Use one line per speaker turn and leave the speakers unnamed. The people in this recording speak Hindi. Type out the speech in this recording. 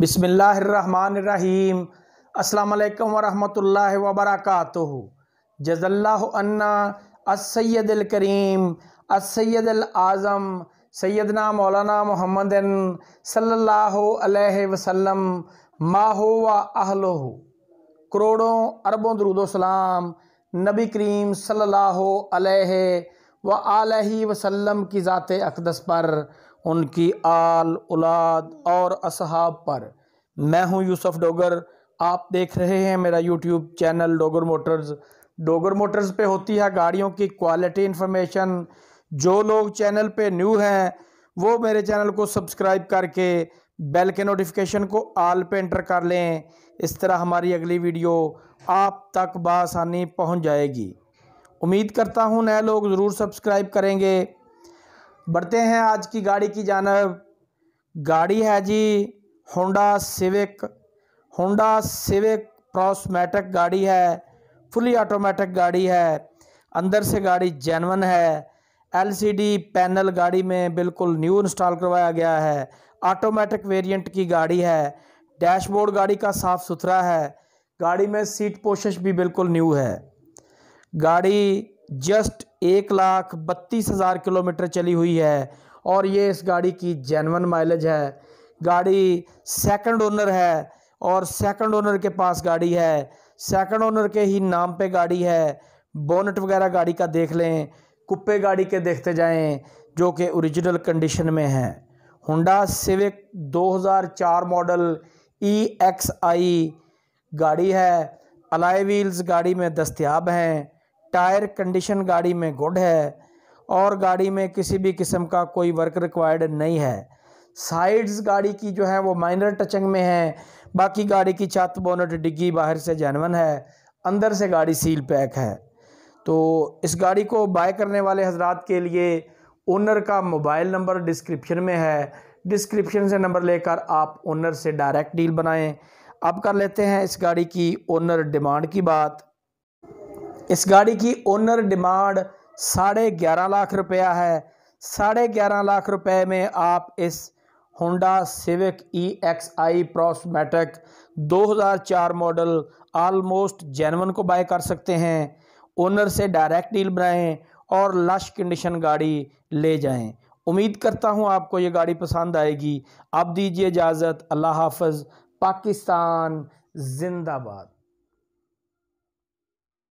बिसमीम् अल्लाम वरहमल वबरक जजल्लान्ना असैदल करीम असैदल आज़म सैदना मौलाना मोहम्मद सल्ला वसम माहो व अहलो करोड़ों अरबों दरुदोसलाम नबी करीम सल्ला व आलही वसल्लम की ज़ात अकदस पर उनकी आल उलाद और असहाब पर मैं हूं यूसुफ डोगर आप देख रहे हैं मेरा YouTube channel Dogar motors Dogar motors पे होती है गाड़ियों की क्वालिटी इन्फॉर्मेशन जो लोग चैनल पे न्यू हैं वो मेरे चैनल को सब्सक्राइब करके बेल के नोटिफिकेशन को आल पे एंटर कर लें इस तरह हमारी अगली वीडियो आप तक बसानी पहुँच जाएगी उम्मीद करता हूँ नए लोग ज़रूर सब्सक्राइब करेंगे बढ़ते हैं आज की गाड़ी की जानब गाड़ी है जी Honda Civic Honda Civic Prosmatec गाड़ी है फुली ऑटोमेटिक गाड़ी है अंदर से गाड़ी जैनवन है एलसीडी पैनल गाड़ी में बिल्कुल न्यू इंस्टॉल करवाया गया है ऑटोमेटिक वेरिएंट की गाड़ी है डैशबोर्ड गाड़ी का साफ़ सुथरा है गाड़ी में सीट पोशिश भी बिल्कुल न्यू है गाड़ी जस्ट एक लाख बत्तीस हज़ार किलोमीटर चली हुई है और ये इस गाड़ी की जेनवन माइलेज है गाड़ी सेकंड ओनर है और सेकंड ओनर के पास गाड़ी है सेकंड ओनर के ही नाम पे गाड़ी है बोनट वगैरह गाड़ी का देख लें कुप्पे गाड़ी के देखते जाएं जो कि ओरिजिनल कंडीशन में है Honda Civic 2004 model E X I गाड़ी है अलाई व्हील्स गाड़ी में दस्तियाब हैं टायर कंडीशन गाड़ी में गुड है और गाड़ी में किसी भी किस्म का कोई वर्क रिक्वायर्ड नहीं है साइड्स गाड़ी की जो है वो माइनर टचिंग में है बाकी गाड़ी की छत बोनट डिग्गी बाहर से जैनवन है अंदर से गाड़ी सील पैक है तो इस गाड़ी को बाय करने वाले हजरात के लिए ओनर का मोबाइल नंबर डिस्क्रिप्शन में है डिस्क्रिप्शन से नंबर लेकर आप ओनर से डायरेक्ट डील बनाएं अब कर लेते हैं इस गाड़ी की ओनर डिमांड की बात इस गाड़ी की ओनर डिमांड साढ़े ग्यारह लाख रुपया है साढ़े ग्यारह लाख रुपए में आप इस Honda Civic E X I हज़ार चार मॉडल आलमोस्ट जैनवन को बाय कर सकते हैं ओनर से डायरेक्ट डील बनाएं और लश कंडीशन गाड़ी ले जाएं उम्मीद करता हूं आपको ये गाड़ी पसंद आएगी आप दीजिए इजाज़त अल्लाह हाफज पाकिस्तान जिंदाबाद